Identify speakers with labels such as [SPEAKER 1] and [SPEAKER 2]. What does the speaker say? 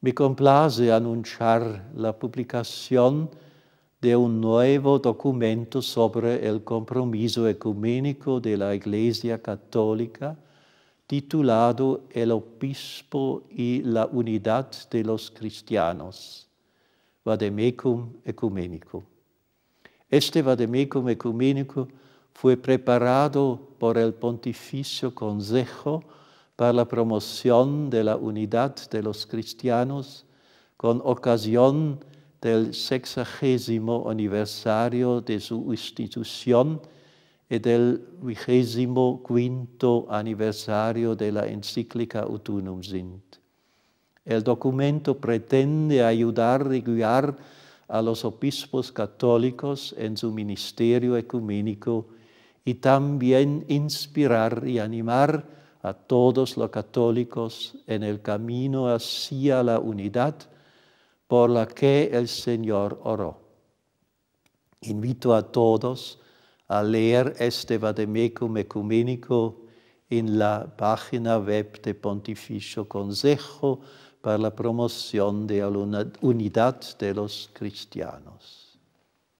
[SPEAKER 1] Me complace anunciar la publicación de un nuevo documento sobre el compromiso ecuménico de la Iglesia Católica titulado El Obispo y la Unidad de los Cristianos, Vademecum Ecuménico. Este Vademecum Ecuménico fue preparado por el Pontificio Consejo para la promoción de la unidad de los cristianos con ocasión del sexagésimo aniversario de su institución y del vigésimo quinto aniversario de la encíclica Utunum Sint. El documento pretende ayudar y guiar a los obispos católicos en su ministerio ecuménico y también inspirar y animar a todos los católicos en el camino hacia la unidad por la que el Señor oró. Invito a todos a leer este vademecum ecuménico en la página web de Pontificio Consejo para la promoción de la unidad de los cristianos.